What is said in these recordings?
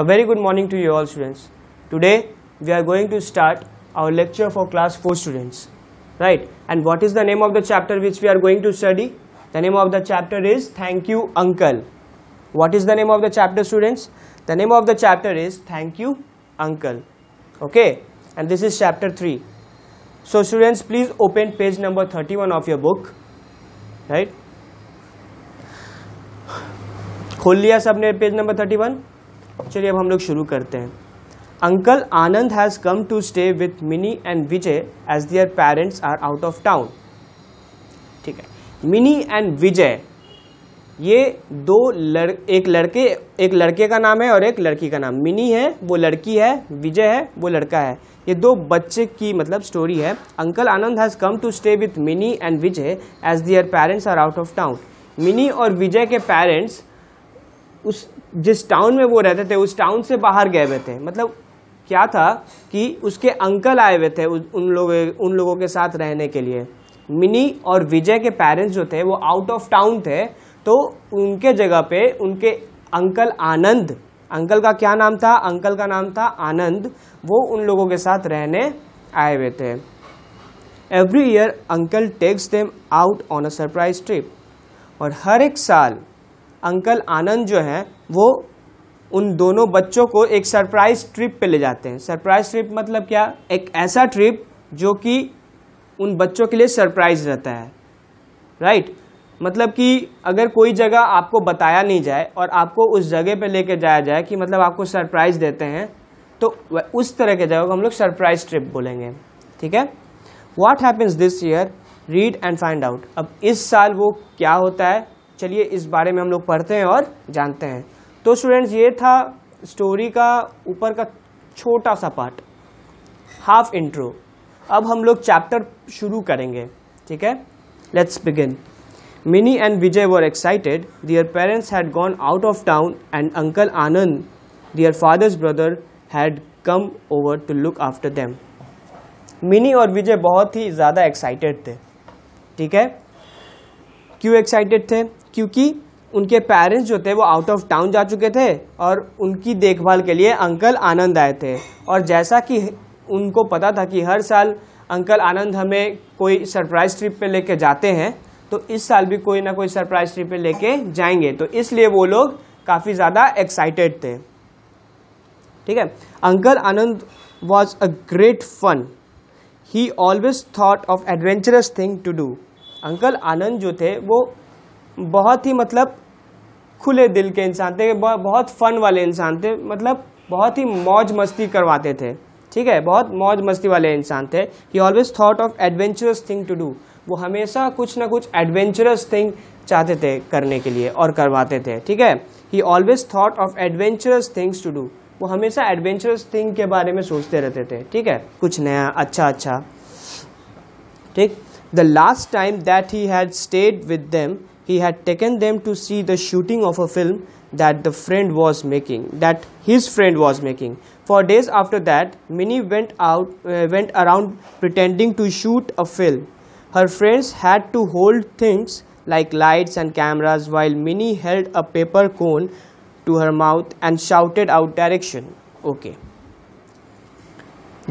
A very good morning to you all students. Today we are going to start our lecture for class 4 students. Right? And what is the name of the chapter which we are going to study? The name of the chapter is Thank You Uncle. What is the name of the chapter students? The name of the chapter is Thank You Uncle. Okay? And this is chapter 3. So students please open page number 31 of your book. Right? खोल लिया सबने page number thirty-one चलिए अब हम लोग शुरू करते हैं uncle Anand has come to stay with Mini and Vijay as their parents are out of town ठीक है मिनी एंड विजय ये दो लड़ एक लड़के एक लड़के का नाम है और एक लड़की का नाम मिनी है वो लड़की है विजय है वो लड़का है ये दो बच्चे की मतलब स्टोरी है uncle Anand has come to stay with Mini and Vijay as their parents are out of town Mini और विजय के पेरेंट्स उस जिस टाउन में वो रहते थे उस टाउन से बाहर गए हुए थे मतलब क्या था कि उसके अंकल आए हुए थे उन लोगों उन लोगों के साथ रहने के लिए मिनी और विजय के पेरेंट्स जो थे वो आउट ऑफ टाउन थे तो उनके जगह पे उनके अंकल आनंद अंकल का क्या नाम था अंकल का नाम था आनंद वो उन लोगों के साथ रहने आए हुए थे every year uncle takes them out on a surprise trip और हर एक साल अंकल आनंद जो है वो उन दोनों बच्चों को एक सरप्राइज़ ट्रिप पे ले जाते हैं सरप्राइज़ ट्रिप मतलब क्या एक ऐसा ट्रिप जो कि उन बच्चों के लिए सरप्राइज़ रहता है राइट मतलब कि अगर कोई जगह आपको बताया नहीं जाए और आपको उस जगह पे लेके जाया जाए कि मतलब आपको सरप्राइज़ देते हैं तो उस तरह के जगह को हम लोग सरप्राइज़ ट्रिप बोलेंगे ठीक है what happens this year read and find out अब इस साल वो क्या होता है चलिए इस बारे में हम लोग पढ़ते हैं और जानते हैं तो स्टूडेंट्स ये था स्टोरी का ऊपर का छोटा सा पार्ट हाफ इंट्रो अब हम लोग चैप्टर शुरू करेंगे ठीक है let's begin Mini and Vijay were excited their parents had gone out of town and uncle Anand their father's brother had come over to look after them Mini और विजय बहुत ही ज़्यादा एक्साइटेड थे ठीक है क्यों एक्साइटेड थे क्योंकि उनके पेरेंट्स जो थे वो आउट ऑफ टाउन जा चुके थे और उनकी देखभाल के लिए अंकल आनंद आए थे और जैसा कि उनको पता था कि हर साल अंकल आनंद हमें कोई सरप्राइज ट्रिप पे लेके जाते हैं तो इस साल भी कोई ना कोई सरप्राइज ट्रिप पे लेके जाएंगे तो इसलिए वो लोग काफ़ी ज़्यादा एक्साइटेड थे ठीक है uncle Anand was a great fun he always thought of adventurous thing to do uncle Anand जो थे वो बहुत ही मतलब खुले दिल के इंसान थे बहुत फन वाले इंसान थे मतलब बहुत ही मौज मस्ती करवाते थे ठीक है बहुत मौज मस्ती वाले इंसान थे he always thought of adventurous thing to do वो हमेशा कुछ ना कुछ एडवेंचरस थिंग चाहते थे करने के लिए और करवाते थे ठीक है he always thought of adventurous things to do वो हमेशा एडवेंचरस थिंग के बारे में सोचते रहते थे ठीक है कुछ नया अच्छा अच्छा ठीक the last time that he had stayed with them he had taken them to see the shooting of a film that the friend was making that his friend was making for days after that minnie went out uh, went around pretending to shoot a film her friends had to hold things like lights and cameras while minnie held a paper cone to her mouth and shouted out direction okay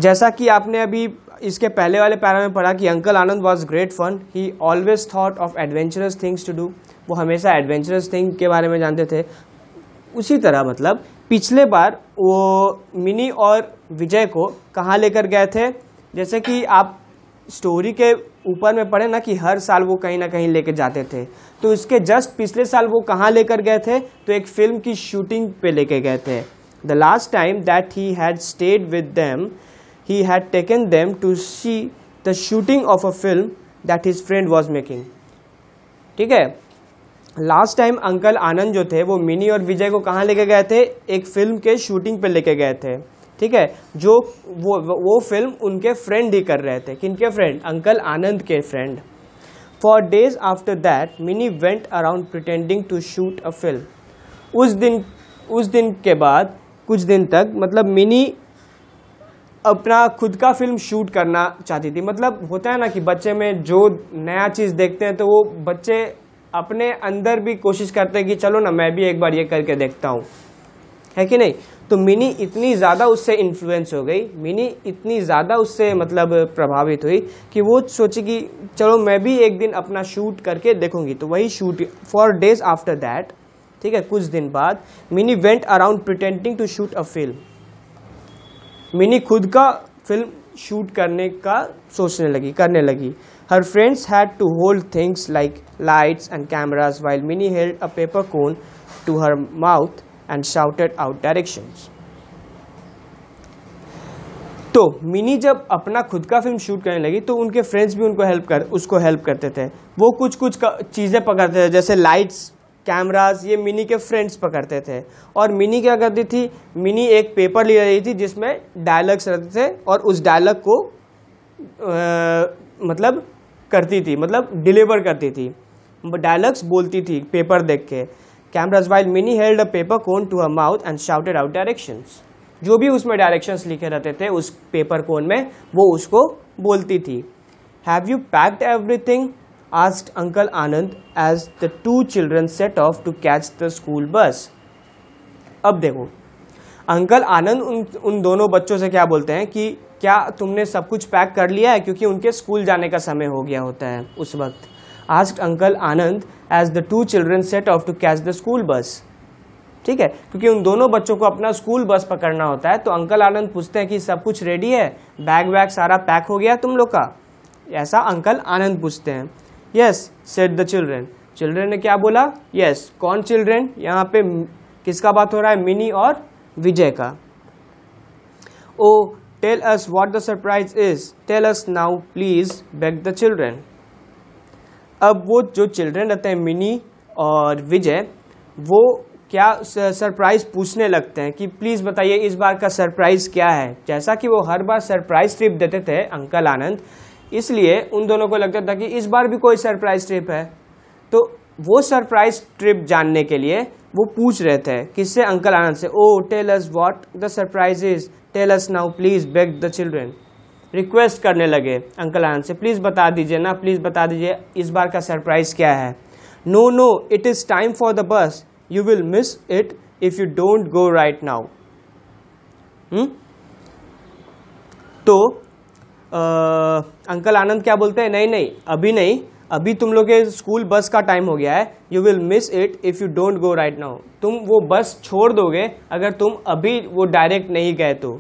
जैसा कि आपने अभी इसके पहले वाले para में पढ़ा कि uncle Anand was great fun he always thought of adventurous things to do वो हमेशा एडवेंचरस थिंग के बारे में जानते थे उसी तरह मतलब पिछले बार वो मिनी और विजय को कहाँ लेकर गए थे जैसे कि आप स्टोरी के ऊपर में पढ़े ना कि हर साल वो कहीं ना कहीं लेकर जाते थे तो इसके जस्ट पिछले साल वो कहाँ लेकर गए थे तो एक फिल्म की शूटिंग पे लेके गए थे the last time that he had stayed with them he had taken them to see the shooting of a film that his friend was making. ठीक है लास्ट टाइम अंकल आनंद जो थे वो मिनी और विजय को कहाँ लेके गए थे एक फिल्म के शूटिंग पे लेके गए थे ठीक है जो वो वो फिल्म उनके फ्रेंड ही कर रहे थे किनके फ्रेंड अंकल आनंद के friend for days after that Mini went around pretending to shoot a film उस दिन उस दिन के बाद कुछ दिन तक मतलब मिनी अपना खुद का फिल्म शूट करना चाहती थी मतलब होता है ना कि बच्चे में जो नया चीज़ देखते हैं तो वो बच्चे अपने अंदर भी कोशिश करते हैं कि चलो ना मैं भी एक बार ये करके देखता हूँ है कि नहीं तो मिनी इतनी ज़्यादा उससे इन्फ्लुएंस हो गई मिनी इतनी ज़्यादा उससे मतलब प्रभावित हुई कि वो सोची कि चलो मैं भी एक दिन अपना शूट करके देखूंगी तो वही shoot for days after that ठीक है कुछ दिन बाद Mini went around pretending to shoot a film Mini खुद का फिल्म शूट करने का सोचने लगी करने लगी her friends had to hold things like lights and cameras while Mini held a paper cone to her mouth and shouted out directions तो मिनी जब अपना खुद का फिल्म शूट करने लगी तो उनके फ्रेंड्स भी उनको हेल्प कर उसको हेल्प करते थे वो कुछ कुछ चीज़ें पकड़ते थे जैसे लाइट्स कैमराज ये मिनी के फ्रेंड्स पकड़ते थे और मिनी क्या करती थी मिनी एक पेपर ले रही थी जिसमें डायलॉग्स रहते थे और उस डायलॉग को आ, मतलब करती थी मतलब डिलीवर करती थी डायलॉग्स बोलती थी पेपर देख के cameras while Mini held a paper cone to a mouth and shouted out directions जो भी उसमें डायरेक्शंस लिखे रहते थे उस पेपर कोन में वो उसको बोलती थी have you packed everything asked Uncle Anand as the two children set off to catch the school bus. अब देखो अंकल आनंद उन उन दोनों बच्चों से क्या बोलते हैं कि क्या तुमने सब कुछ पैक कर लिया है क्योंकि उनके स्कूल जाने का समय हो गया होता है उस वक्त asked uncle Anand as the two children set off to catch the school bus ठीक है क्योंकि उन दोनों बच्चों को अपना स्कूल बस पकड़ना होता है तो अंकल आनंद पूछते हैं कि सब कुछ रेडी है बैग वैग सारा पैक हो गया तुम लोग का ऐसा अंकल आनंद पूछते हैं yes said the children children ने क्या बोला यस yes. कौन चिल्ड्रेन यहाँ पे किसका बात हो रहा है मिनी और विजय का oh tell us what the surprise is tell us now please beg the children अब वो जो चिल्ड्रेन रहते हैं मिनी और विजय वो क्या सरप्राइज पूछने लगते हैं कि प्लीज़ बताइए इस बार का सरप्राइज क्या है जैसा कि वो हर बार सरप्राइज ट्रिप देते थे अंकल आनंद इसलिए उन दोनों को लगता था कि इस बार भी कोई सरप्राइज ट्रिप है तो वो सरप्राइज ट्रिप जानने के लिए वो पूछ रहे थे किससे अंकल आनंद से oh tell us what the surprise is tell us now please beg the children request करने लगे अंकल आनंद से प्लीज़ बता दीजिए ना प्लीज़ बता दीजिए इस बार का सरप्राइज़ क्या है no no it is time for the bus you will miss it if you don't go right now तो अंकल आनंद क्या बोलते हैं नहीं नहीं अभी नहीं अभी तुम लोग के स्कूल बस का टाइम हो गया है you will miss it if you don't go right now तुम वो बस छोड़ दोगे अगर तुम अभी वो डायरेक्ट नहीं गए तो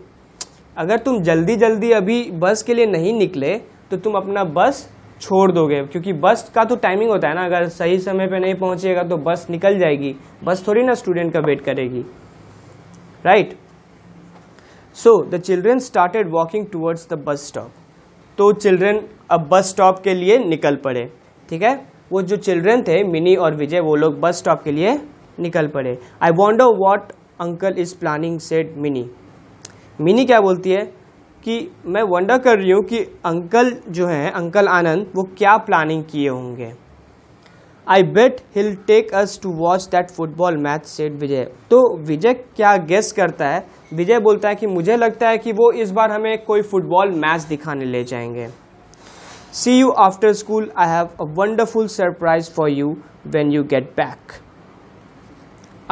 अगर तुम जल्दी जल्दी अभी बस के लिए नहीं निकले तो तुम अपना बस छोड़ दोगे क्योंकि बस का तो टाइमिंग होता है ना अगर सही समय पे नहीं पहुंचेगा तो बस निकल जाएगी बस थोड़ी ना स्टूडेंट का वेट करेगी right right? So the children started walking towards the bus stop तो चिल्ड्रेन अब बस स्टॉप के लिए निकल पड़े ठीक है वो जो चिल्ड्रेन थे मिनी और विजय वो लोग बस स्टॉप के लिए निकल पड़े I wonder what uncle is planning said Mini Mini क्या बोलती है कि मैं वंडर कर रही हूँ कि अंकल जो हैं अंकल आनंद वो क्या प्लानिंग किए होंगे I bet he'll take us to watch that football match said Vijay तो विजय क्या गेस करता है विजय बोलता है कि मुझे लगता है कि वो इस बार हमें कोई फुटबॉल मैच दिखाने ले जाएंगे see you after school I have a wonderful surprise for you when you get back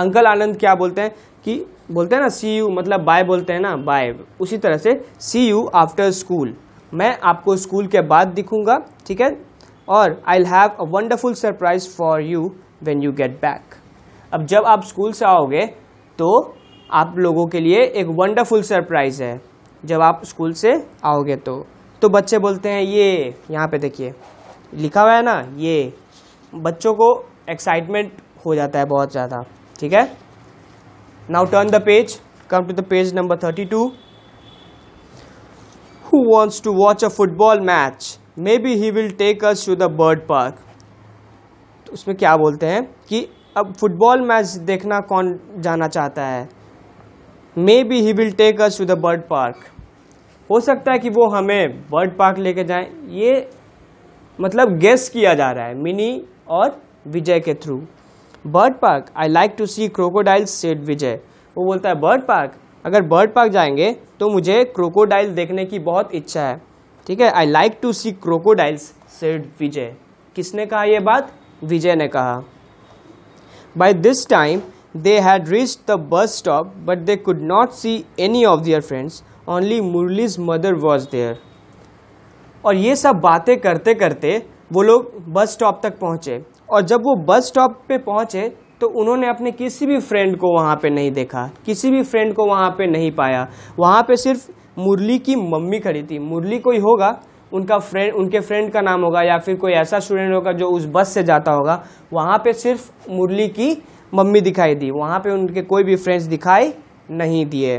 uncle Anand क्या बोलते हैं कि बोलते हैं ना सी यू मतलब बाय बोलते हैं ना बाय उसी तरह से सी यू आफ्टर स्कूल मैं आपको स्कूल के बाद दिखूंगा ठीक है और I have a wonderful surprise for you when you get back अब जब आप स्कूल से आओगे तो आप लोगों के लिए एक वंडरफुल सरप्राइज़ है जब आप स्कूल से आओगे तो तो बच्चे बोलते हैं ये यहाँ पे देखिए लिखा हुआ है ना ये बच्चों को एक्साइटमेंट हो जाता है बहुत ज़्यादा ठीक है now turn the page come to the page number thirty two who wants to watch a football match maybe he will take us to the bird park तो उसमें क्या बोलते हैं कि अब फुटबॉल मैच देखना कौन जाना चाहता है maybe he will take us to the bird park हो सकता है कि वो हमें बर्ड पार्क लेके जाएं ये मतलब गेस किया जा रहा है मिनी और विजय के through bird park I like to see crocodile said Vijay वो बोलता है बर्ड पार्क अगर बर्ड पार्क जाएंगे तो मुझे क्रोकोडाइल देखने की बहुत इच्छा है ठीक है I like to see crocodiles said Vijay किसने कहा यह बात विजय ने कहा by this time they had reach the bus stop but they could not see any of their friends only Murali's mother was there और ये सब बातें करते करते वो लोग बस स्टॉप तक पहुँचे और जब वो बस स्टॉप पे पहुँचे तो उन्होंने अपने किसी भी फ्रेंड को वहाँ पे नहीं देखा किसी भी फ्रेंड को वहाँ पे नहीं पाया वहाँ पे सिर्फ मुरली की मम्मी खड़ी थी मुरली कोई होगा उनका फ्रेंड उनके फ्रेंड का नाम होगा या फिर कोई ऐसा स्टूडेंट होगा जो उस बस से जाता होगा वहाँ पे सिर्फ मुरली की मम्मी दिखाई दी वहाँ पे उनके कोई भी फ्रेंड्स दिखाई नहीं दिए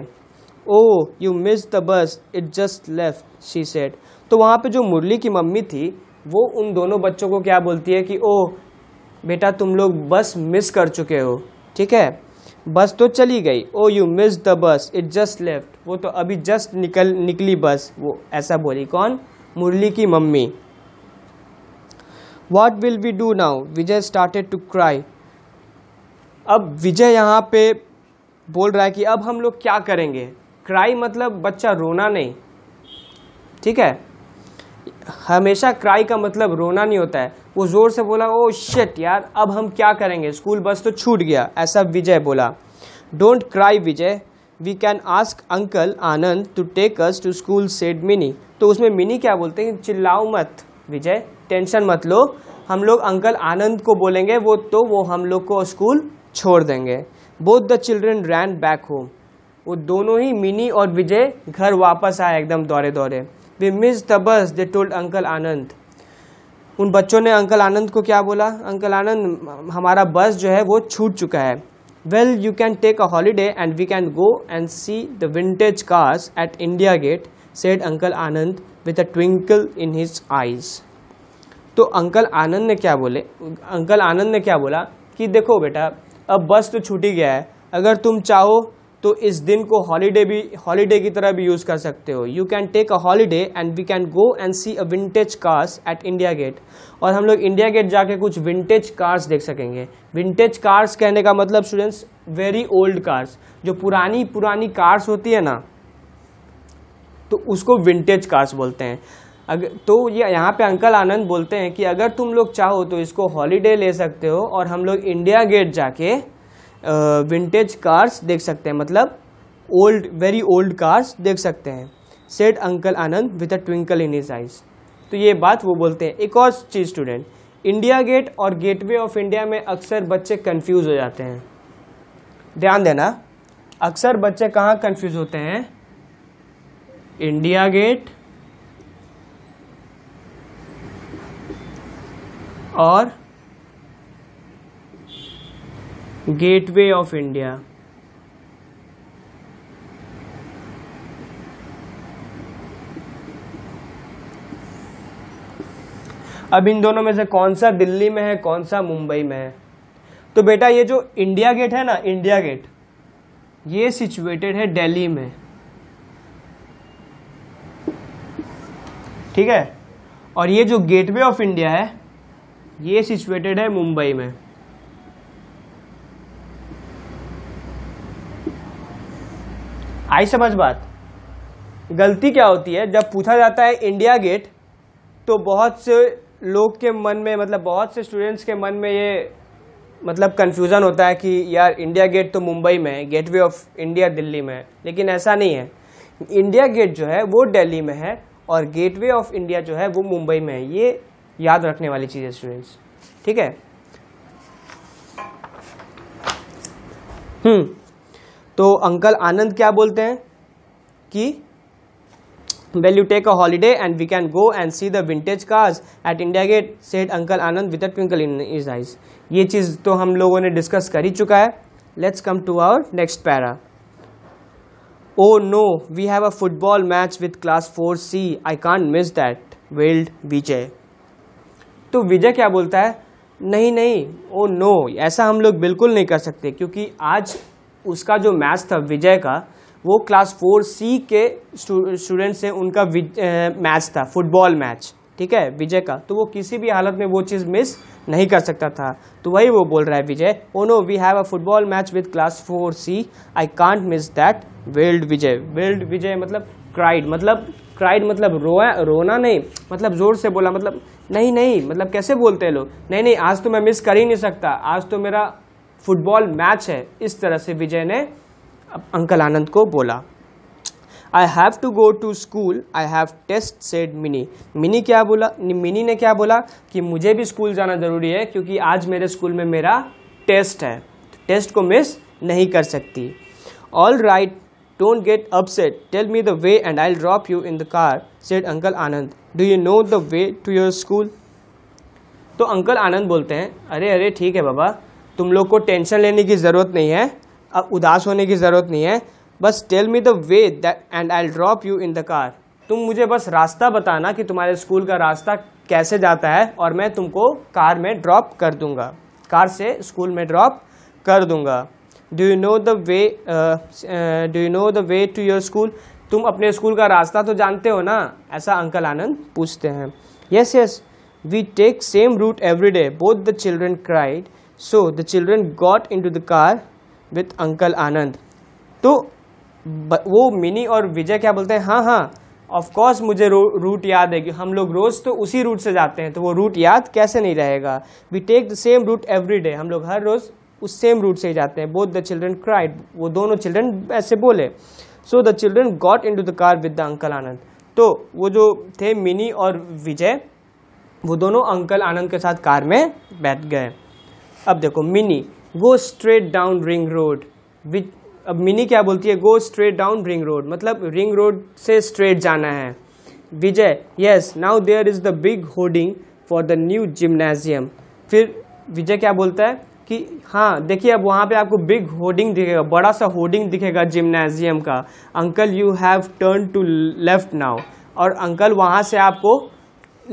oh you miss the bus it just left she said तो वहाँ पे जो मुरली की मम्मी थी वो उन दोनों बच्चों को क्या बोलती है कि ओ oh, बेटा तुम लोग बस मिस कर चुके हो ठीक है बस तो चली गई oh you miss the bus it just left वो तो अभी जस्ट निकल निकली बस वो ऐसा बोली कौन मुरली की mummy what will we do now Vijay started to cry अब विजय यहाँ पे बोल रहा है कि अब हम लोग क्या करेंगे क्राई मतलब बच्चा रोना नहीं ठीक है हमेशा क्राई का मतलब रोना नहीं होता है वो ज़ोर से बोला ओ oh शिट यार अब हम क्या करेंगे स्कूल बस तो छूट गया ऐसा विजय बोला don't cry Vijay we can ask uncle Anand to take us to school said Mini तो उसमें मिनी क्या बोलते हैं चिल्लाओ मत विजय टेंशन मत लो हम लोग अंकल आनंद को बोलेंगे वो तो वो हम लोग को स्कूल छोड़ देंगे both the children ran back home वो दोनों ही मिनी और विजय घर वापस आए एकदम दौरे दौरे वे मिस द बस दे टोल्ड अंकल आनंद उन बच्चों ने अंकल आनंद को क्या बोला अंकल आनंद हमारा बस जो है वो छूट चुका है well you can take a holiday and we can go and see the vintage cars at India gate said uncle Anand with a twinkle in his eyes तो अंकल आनंद ने क्या बोले अंकल आनंद ने क्या बोला कि देखो बेटा अब बस तो छूट ही गया है अगर तुम चाहो तो इस दिन को हॉलीडे भी हॉलीडे की तरह भी यूज़ कर सकते हो you can take a holiday and we can go and see a vintage cars at India gate और हम लोग इंडिया गेट जाके कुछ विंटेज कार्स देख सकेंगे विंटेज कार्स कहने का मतलब स्टूडेंट्स वेरी ओल्ड कार्स जो पुरानी पुरानी कार्स होती है ना तो उसको विंटेज कार्स बोलते हैं अगर तो ये यहाँ पे अंकल आनंद बोलते हैं कि अगर तुम लोग चाहो तो इसको हॉलीडे ले सकते हो और हम लोग इंडिया गेट जाके विंटेज कार्स देख सकते हैं मतलब ओल्ड वेरी ओल्ड कार्स देख सकते हैं said uncle Anand with a twinkle in his eyes तो ये बात वो बोलते हैं एक और चीज़ स्टूडेंट इंडिया गेट और गेटवे ऑफ इंडिया में अक्सर बच्चे कंफ्यूज हो जाते हैं ध्यान देना अक्सर बच्चे कहाँ कंफ्यूज होते हैं इंडिया गेट और गेटवे ऑफ इंडिया अब इन दोनों में से कौन सा दिल्ली में है कौन सा मुंबई में है तो बेटा ये जो इंडिया गेट है ना इंडिया गेट ये सिचुएटेड है दिल्ली में ठीक है और ये जो गेटवे ऑफ इंडिया है ये सिचुएटेड है मुंबई में आई समझ बात गलती क्या होती है जब पूछा जाता है इंडिया गेट तो बहुत से लोग के मन में मतलब बहुत से स्टूडेंट्स के मन में ये मतलब कन्फ्यूज़न होता है कि यार इंडिया गेट तो मुंबई में है गेटवे ऑफ इंडिया दिल्ली में है लेकिन ऐसा नहीं है इंडिया गेट जो है वो दिल्ली में है और गेटवे ऑफ इंडिया जो है वो मुंबई में है ये याद रखने वाली चीज़ है स्टूडेंट्स ठीक है हम्म तो अंकल आनंद क्या बोलते हैं कि well you take a holiday and we can go and see the vintage cars at India gate said uncle Anand with twinkle in his eyes ये चीज़ तो हम लोगों ने डिस्कस कर ही चुका है let's come to our next para oh no we have a football match with class four C I can't miss that wailed Vijay तो विजय क्या बोलता है नहीं नहीं ओ oh, नो ऐसा हम लोग बिल्कुल नहीं कर सकते क्योंकि आज उसका जो मैच था विजय का वो क्लास फोर सी के स्टूडेंट्स हैं उनका मैच था फुटबॉल मैच ठीक है विजय का तो वो किसी भी हालत में वो चीज़ मिस नहीं कर सकता था तो वही वो बोल रहा है Vijay oh no we have a football match with class four C I can't miss that wailed Vijay wailed Vijay मतलब क्राइड मतलब क्राइड मतलब रोया रोना नहीं मतलब ज़ोर से बोला मतलब नहीं नहीं मतलब कैसे बोलते हैं लोग नहीं नहीं आज तो मैं मिस कर ही नहीं सकता आज तो मेरा फुटबॉल मैच है इस तरह से विजय ने अंकल आनंद को बोला I have to go to school I have test said Mini Mini क्या बोला मिनी ने क्या बोला कि मुझे भी स्कूल जाना ज़रूरी है क्योंकि आज मेरे स्कूल में मेरा टेस्ट है टेस्ट को मिस नहीं कर सकती all right don't get upset tell me the way and I drop you in the car said uncle Anand do you know the way to your school तो अंकल आनंद बोलते हैं अरे अरे ठीक है बाबा तुम लोग को टेंशन लेने की ज़रूरत नहीं है अब उदास होने की ज़रूरत नहीं है बस tell me the way that and I drop you in the car तुम मुझे बस रास्ता बताना कि तुम्हारे स्कूल का रास्ता कैसे जाता है और मैं तुमको कार में ड्रॉप कर दूंगा कार से स्कूल में ड्रॉप कर दूंगा do you know the way do you know the way to your school तुम अपने स्कूल का रास्ता तो जानते हो ना ऐसा अंकल आनंद पूछते हैं yes yes we take same route every day both the children cried so the children got in to the car with uncle Anand तो वो मिनी और विजय क्या बोलते हैं हाँ हाँ ऑफकोर्स मुझे रूट याद है कि हम लोग रोज़ तो उसी रूट से जाते हैं तो वो रूट याद कैसे नहीं रहेगा we take the same route every day हम लोग हर रोज़ उस सेम रूट से ही जाते हैं बोथ द चिल्ड्रन क्राइड वो दोनों चिल्ड्रन ऐसे बोले so the children got in to the car with the uncle Anand तो वो जो थे मिनी और विजय वो दोनों अंकल आनंद के साथ कार में बैठ गए अब देखो Mini go straight down ring road which अब मिनी क्या बोलती है go straight down ring road मतलब रिंग रोड से स्ट्रेट जाना है Vijay yes now there is the big hoarding for the new gymnasium फिर विजय क्या बोलता है कि हाँ देखिए अब वहाँ पे आपको बिग होर्डिंग दिखेगा बड़ा सा होर्डिंग दिखेगा जिम्नेजियम का uncle you have turn to left now और अंकल वहाँ से आपको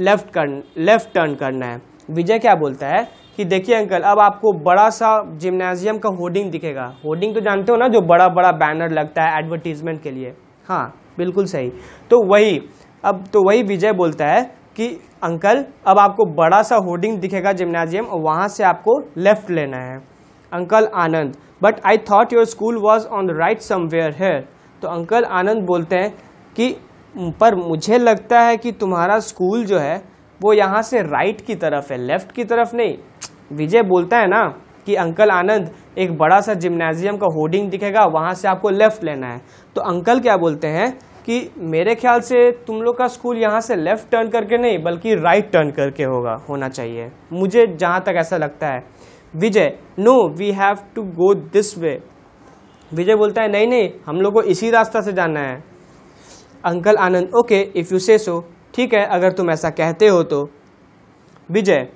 लेफ्ट कर लेफ्ट टर्न करना है विजय क्या बोलता है कि देखिए अंकल अब आपको बड़ा सा जिम्नेजियम का होर्डिंग दिखेगा होर्डिंग तो जानते हो ना जो बड़ा बड़ा बैनर लगता है एडवर्टीजमेंट के लिए हाँ बिल्कुल सही तो वही अब तो वही विजय बोलता है कि अंकल अब आपको बड़ा सा होर्डिंग दिखेगा जिमनाजियम और वहाँ से आपको लेफ्ट लेना है uncle Anand but I thought your school was on the right somewhere here तो अंकल आनंद बोलते हैं कि पर मुझे लगता है कि तुम्हारा स्कूल जो है वो यहाँ से राइट की तरफ है लेफ्ट की तरफ नहीं विजय बोलता है ना कि अंकल आनंद एक बड़ा सा जिमनाजियम का होर्डिंग दिखेगा वहाँ से आपको लेफ़्ट लेना है तो अंकल क्या बोलते हैं कि मेरे ख्याल से तुम लोग का स्कूल यहाँ से लेफ़्ट टर्न करके नहीं बल्कि राइट टर्न करके होगा होना चाहिए मुझे जहाँ तक ऐसा लगता है Vijay no we have to go this way Vijay बोलता है नहीं नहीं हम लोग को इसी रास्ता से जाना है uncle Anand okay if you say so ठीक है अगर तुम ऐसा कहते हो तो Vijay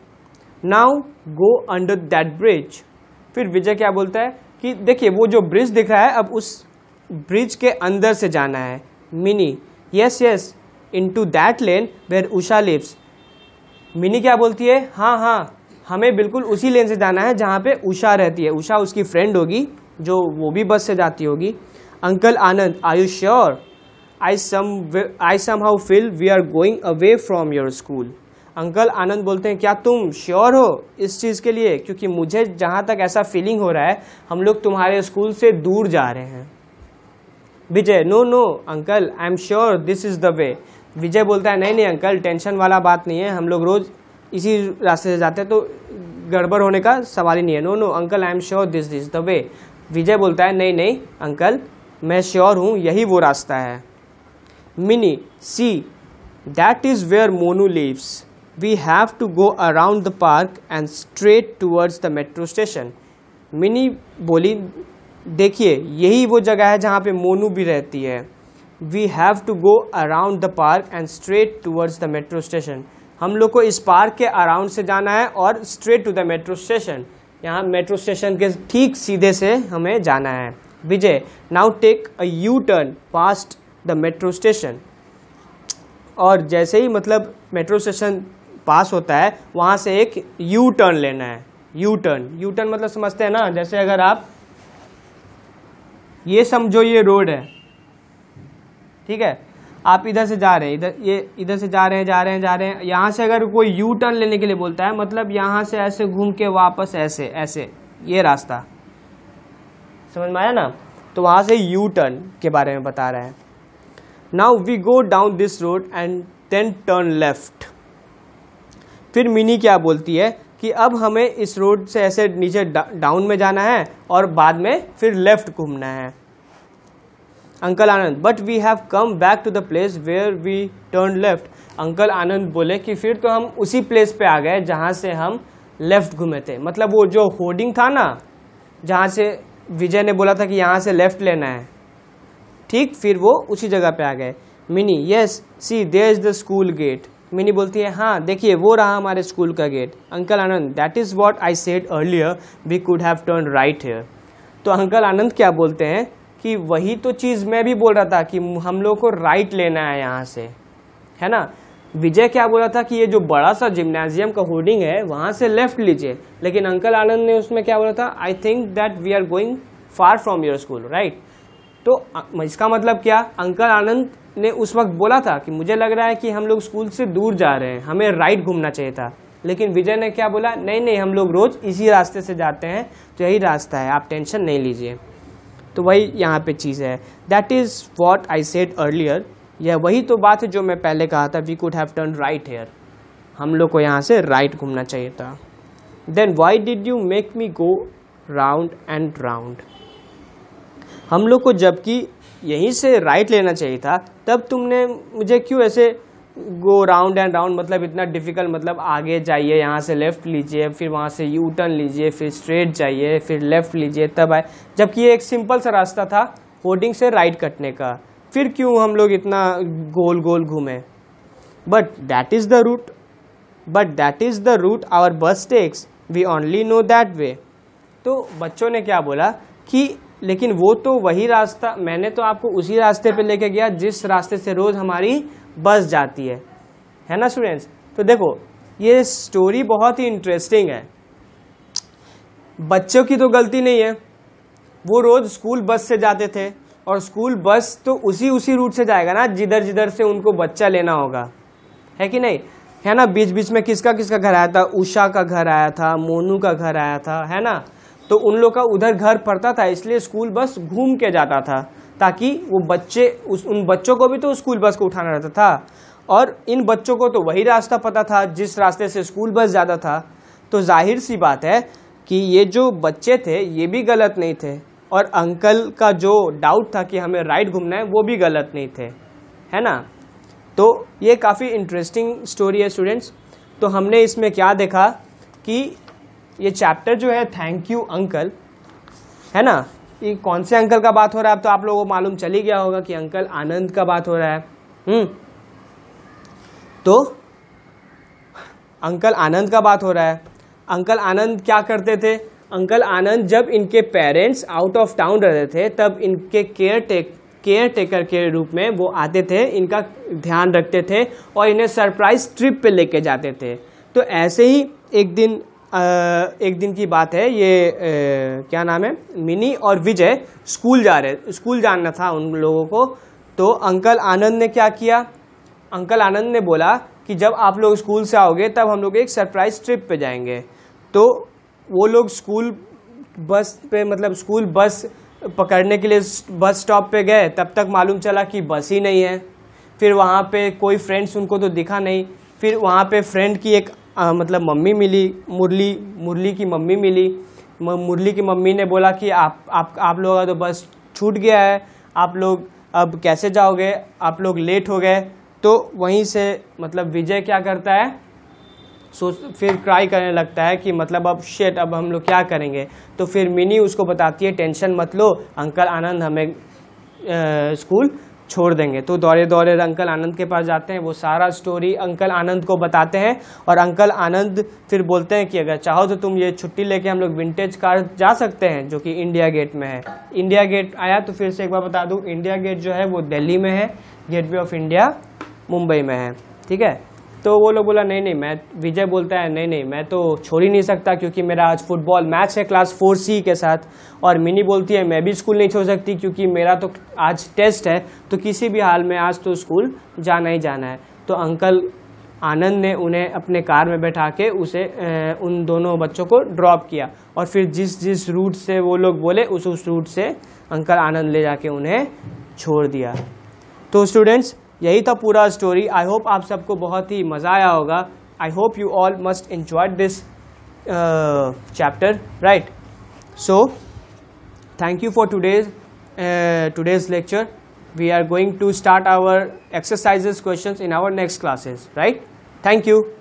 now go under that bridge फिर विजय क्या बोलता है कि देखिए वो जो ब्रिज दिख रहा है अब उस ब्रिज के अंदर से जाना है Mini yes yes in to that lane where Usha lives Mini क्या बोलती है हाँ हाँ हमें बिल्कुल उसी लेन से जाना है जहाँ पे उषा रहती है उषा उसकी फ्रेंड होगी जो वो भी बस से जाती होगी uncle Anand I you sure I some I somehow feel we are going away from your school uncle Anand बोलते हैं क्या तुम श्योर हो इस चीज़ के लिए क्योंकि मुझे जहाँ तक ऐसा फीलिंग हो रहा है हम लोग तुम्हारे स्कूल से दूर जा रहे हैं Vijay no no uncle I am sure this is the way Vijay बोलता है नहीं नहीं अंकल टेंशन वाला बात नहीं है हम लोग रोज़ इसी रास्ते से जाते हैं तो गड़बड़ होने का सवाल ही नहीं है no no uncle I am sure this is the way Vijay बोलता है नहीं नहीं अंकल मैं श्योर हूँ यही वो रास्ता है Mini see that is where Monu lives we have to go around the park and straight towards the metro station Mini बोली देखिए यही वो जगह है जहाँ पे मोनू भी रहती है we have to go around the park and straight towards the metro station हम लोग को इस पार्क के अराउंड से जाना है और straight to the metro station यहाँ मेट्रो स्टेशन के ठीक सीधे से हमें जाना है Vijay now take a U turn past the metro station और जैसे ही मतलब मेट्रो स्टेशन पास होता है वहाँ से एक यू टर्न लेना है यू टर्न यू टर्न मतलब समझते हैं ना जैसे अगर आप ये समझो ये रोड है ठीक है आप इधर से जा रहे हैं इधर ये इधर से जा रहे हैं जा रहे हैं जा रहे हैं यहाँ से अगर कोई यू टर्न लेने के लिए बोलता है मतलब यहाँ से ऐसे घूम के वापस ऐसे ऐसे ये रास्ता समझ में आया ना तो वहाँ से यू टर्न के बारे में बता रहे हैं now we go down this road and then turn left फिर मिनी क्या बोलती है कि अब हमें इस रोड से ऐसे नीचे डा, डाउन में जाना है और बाद में फिर लेफ्ट घूमना है uncle Anand but we have come back to the place where we turn left uncle Anand बोले कि फिर तो हम उसी प्लेस पे आ गए जहाँ से हम लेफ्ट घूमे थे मतलब वो जो होर्डिंग था ना जहाँ से विजय ने बोला था कि यहाँ से लेफ्ट लेना है ठीक फिर वो उसी जगह पे आ गए Mini yes see there is the school gate Mini बोलती है हाँ देखिए वो रहा हमारे स्कूल का gate uncle Anand that is what I said earlier we could have turn right here तो अंकल आनंद क्या बोलते हैं कि वही तो चीज़ मैं भी बोल रहा था कि हम लोग को राइट लेना है यहाँ से है ना विजय क्या बोला था कि ये जो बड़ा सा जिम्नाजियम का होर्डिंग है वहाँ से लेफ्ट लीजिए लेकिन अंकल आनंद ने उसमें क्या बोला था I think that we are going far from your school right तो इसका मतलब क्या अंकल आनंद ने उस वक्त बोला था कि मुझे लग रहा है कि हम लोग स्कूल से दूर जा रहे हैं हमें राइट घूमना चाहिए था लेकिन विजय ने क्या बोला नहीं नहीं हम लोग रोज़ इसी रास्ते से जाते हैं तो यही रास्ता है आप टेंशन नहीं लीजिए तो वही यहाँ पे चीज़ है that is what I said earlier यह वही तो बात है जो मैं पहले कहा था we could have turn right here हम लोग को यहाँ से राइट right घूमना चाहिए था then why did you make me go round and round हम लोग को जबकि यहीं से राइट लेना चाहिए था तब तुमने मुझे क्यों ऐसे गो राउंड एंड राउंड मतलब इतना डिफिकल्ट मतलब आगे जाइए यहाँ से लेफ़्ट लीजिए फिर वहाँ से यू टर्न लीजिए फिर स्ट्रेट जाइए फिर लेफ़्ट लीजिए तब आए जबकि ये एक सिंपल सा रास्ता था होर्डिंग से राइट कटने का फिर क्यों हम लोग इतना गोल गोल घूमें but that is the route but that is the route our bus takes we only know that way तो बच्चों ने क्या बोला कि लेकिन वो तो वही रास्ता मैंने तो आपको उसी रास्ते पे लेके गया जिस रास्ते से रोज़ हमारी बस जाती है है ना स्टूडेंट्स तो देखो ये स्टोरी बहुत ही इंटरेस्टिंग है बच्चों की तो गलती नहीं है वो रोज़ स्कूल बस से जाते थे और स्कूल बस तो उसी उसी रूट से जाएगा ना जिधर जिधर से उनको बच्चा लेना होगा है कि नहीं है ना बीच बीच में किसका किसका घर आया था उषा का घर आया था मोनू का घर आया था है ना तो उन लोग का उधर घर पड़ता था इसलिए स्कूल बस घूम के जाता था ताकि वो बच्चे उस उन बच्चों को भी तो स्कूल बस को उठाना रहता था और इन बच्चों को तो वही रास्ता पता था जिस रास्ते से स्कूल बस जाता था तो जाहिर सी बात है कि ये जो बच्चे थे ये भी गलत नहीं थे और अंकल का जो डाउट था कि हमें राइट घूमना है वो भी गलत नहीं थे है ना तो ये काफ़ी इंटरेस्टिंग स्टोरी है स्टूडेंट्स तो हमने इसमें क्या देखा कि ये चैप्टर जो है थैंक यू अंकल है ना ये कौन से अंकल का बात हो रहा है अब तो आप लोगों को मालूम चल ही गया होगा कि अंकल आनंद का बात हो रहा है हम्म तो अंकल आनंद का बात हो रहा है अंकल आनंद क्या करते थे अंकल आनंद जब इनके पेरेंट्स आउट ऑफ टाउन रहते थे तब इनके केयर टेक केयर टेकर के रूप में वो आते थे इनका ध्यान रखते थे और इन्हें सरप्राइज ट्रिप पे लेके जाते थे तो ऐसे ही एक दिन एक दिन की बात है ये ए, क्या नाम है मिनी और विजय स्कूल जा रहे स्कूल जाना था उन लोगों को तो अंकल आनंद ने क्या किया अंकल आनंद ने बोला कि जब आप लोग स्कूल से आओगे तब हम लोग एक सरप्राइज़ ट्रिप पे जाएंगे तो वो लोग स्कूल बस पे मतलब स्कूल बस पकड़ने के लिए बस स्टॉप पे गए तब तक मालूम चला कि बस ही नहीं है फिर वहाँ पे कोई फ्रेंड्स उनको तो दिखा नहीं फिर वहाँ पे फ्रेंड की एक आ, मतलब मम्मी मिली मुरली मुरली की मम्मी मिली मुरली की मम्मी ने बोला कि आप आप आप लोगों का तो बस छूट गया है आप लोग अब कैसे जाओगे आप लोग लेट हो गए तो वहीं से मतलब विजय क्या करता है सोच फिर क्राई करने लगता है कि मतलब अब शेट अब हम लोग क्या करेंगे तो फिर मिनी उसको बताती है टेंशन मत लो अंकल आनंद हमें स्कूल स्कूल छोड़ देंगे तो दौरे दौरे अंकल आनंद के पास जाते हैं वो सारा स्टोरी अंकल आनंद को बताते हैं और अंकल आनंद फिर बोलते हैं कि अगर चाहो तो तुम ये छुट्टी लेके हम लोग विंटेज कार जा सकते हैं जो कि इंडिया गेट में है इंडिया गेट आया तो फिर से एक बार बता दूँ इंडिया गेट जो है वो दिल्ली में है गेटवे ऑफ इंडिया मुंबई में है ठीक है तो वो लोग बोला नहीं नहीं मैं विजय बोलता है नहीं नहीं मैं तो छोड़ ही नहीं सकता क्योंकि मेरा आज फुटबॉल मैच है क्लास फोर सी के साथ और मिनी बोलती है मैं भी स्कूल नहीं छोड़ सकती क्योंकि मेरा तो आज टेस्ट है तो किसी भी हाल में आज तो स्कूल जाना ही जाना है तो अंकल आनंद ने उन्हें अपने कार में बैठा के उसे ए, उन दोनों बच्चों को ड्रॉप किया और फिर जिस जिस रूट से वो लोग बोले उस उस रूट से अंकल आनंद ले जाके उन्हें छोड़ दिया तो स्टूडेंट्स यही था पूरा स्टोरी आई होप आप सबको बहुत ही मज़ा आया होगा I hope you all must enjoy this chapter right so thank you for today's today's lecture we are going to start our exercises question in our next classes right thank you